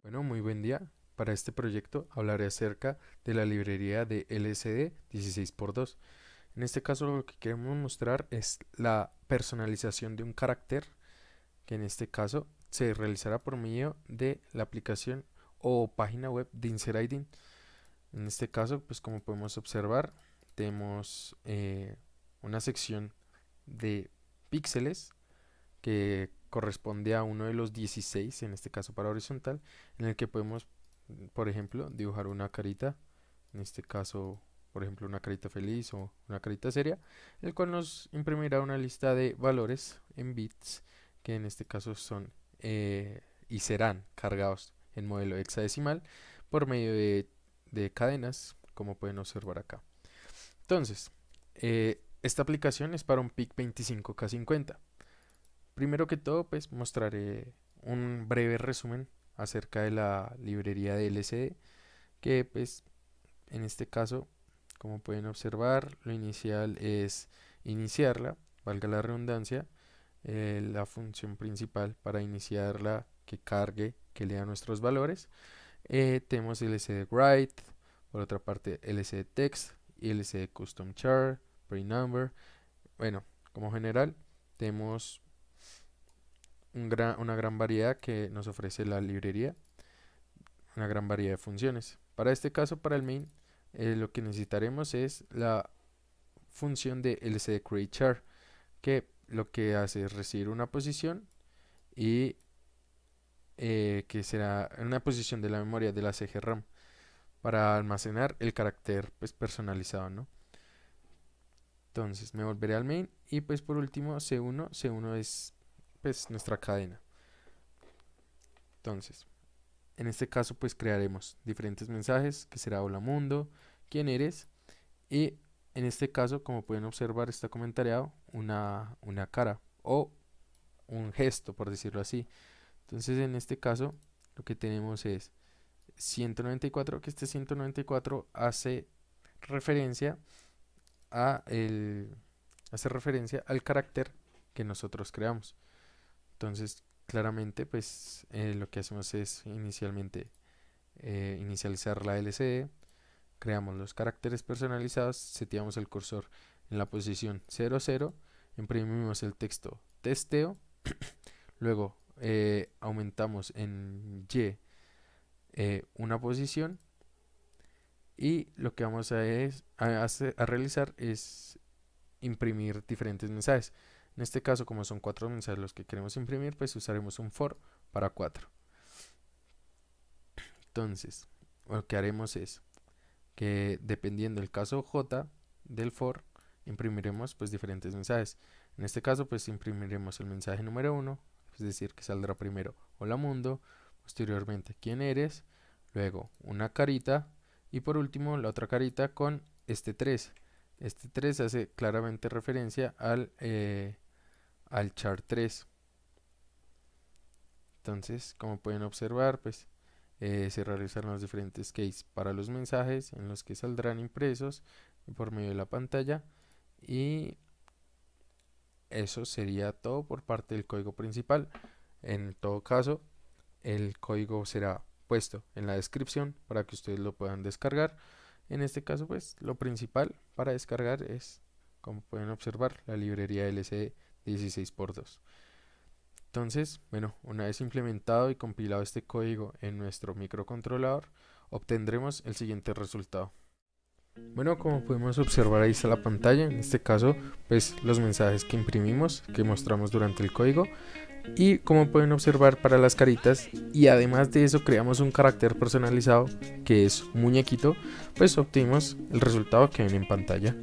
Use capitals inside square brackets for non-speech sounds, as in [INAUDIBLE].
Bueno, muy buen día. Para este proyecto hablaré acerca de la librería de LCD 16x2. En este caso lo que queremos mostrar es la personalización de un carácter que en este caso se realizará por medio de la aplicación o página web de Inseridin En este caso, pues como podemos observar, tenemos eh, una sección de píxeles que corresponde a uno de los 16, en este caso para horizontal, en el que podemos, por ejemplo, dibujar una carita, en este caso, por ejemplo, una carita feliz o una carita seria, el cual nos imprimirá una lista de valores en bits, que en este caso son eh, y serán cargados en modelo hexadecimal por medio de cadenas, como pueden observar acá. Entonces, eh, esta aplicación es para un PIC 25K50. Primero que todo, pues mostraré un breve resumen acerca de la librería de LCD, que pues en este caso, como pueden observar, lo inicial es iniciarla, valga la redundancia, eh, la función principal para iniciarla, que cargue, que lea nuestros valores. Eh, tenemos LCD Write, por otra parte LCD Text, ILC Custom char Print Number. Bueno, como general, tenemos una gran variedad que nos ofrece la librería, una gran variedad de funciones. Para este caso, para el main, eh, lo que necesitaremos es la función de LCD create char que lo que hace es recibir una posición y eh, que será una posición de la memoria de la CG RAM para almacenar el carácter pues, personalizado, ¿no? Entonces me volveré al main y pues por último C1, C1 es pues nuestra cadena. Entonces, en este caso pues crearemos diferentes mensajes que será hola mundo, quién eres y en este caso como pueden observar está comentariado una, una cara o un gesto por decirlo así. Entonces en este caso lo que tenemos es 194, que este 194 hace referencia a el, hace referencia al carácter que nosotros creamos. Entonces, claramente, pues eh, lo que hacemos es inicialmente eh, inicializar la LCD, e, creamos los caracteres personalizados, seteamos el cursor en la posición 00, imprimimos el texto testeo, [CLEARS THROAT] luego eh, aumentamos en Y eh, una posición y lo que vamos a, hacer, realizar es imprimir diferentes mensajes. En este caso, como son cuatro mensajes los que queremos imprimir, pues usaremos un for para cuatro. Entonces, lo que haremos es que dependiendo del caso J del for, imprimiremos pues diferentes mensajes. En este caso, pues imprimiremos el mensaje número uno es decir, que saldrá primero hola mundo, posteriormente quién eres, luego una carita y por último la otra carita con este 3. Este 3 hace claramente referencia al, eh, al char 3. Entonces, como pueden observar, pues eh, se realizaron los diferentes cases para los mensajes en los que saldrán impresos por medio de la pantalla y eso sería todo por parte del código principal. En todo caso, el código será puesto en la descripción para que ustedes lo puedan descargar. En este caso, pues lo principal para descargar es, como pueden observar, la librería lc 16x2. Entonces, bueno, una vez implementado y compilado este código en nuestro microcontrolador, obtendremos el siguiente resultado. Bueno, como podemos observar ahí está la pantalla, en este caso pues los mensajes que imprimimos, que mostramos durante el código y como pueden observar para las caritas y además de eso creamos un carácter personalizado que es muñequito, pues obtenemos el resultado que ven en pantalla.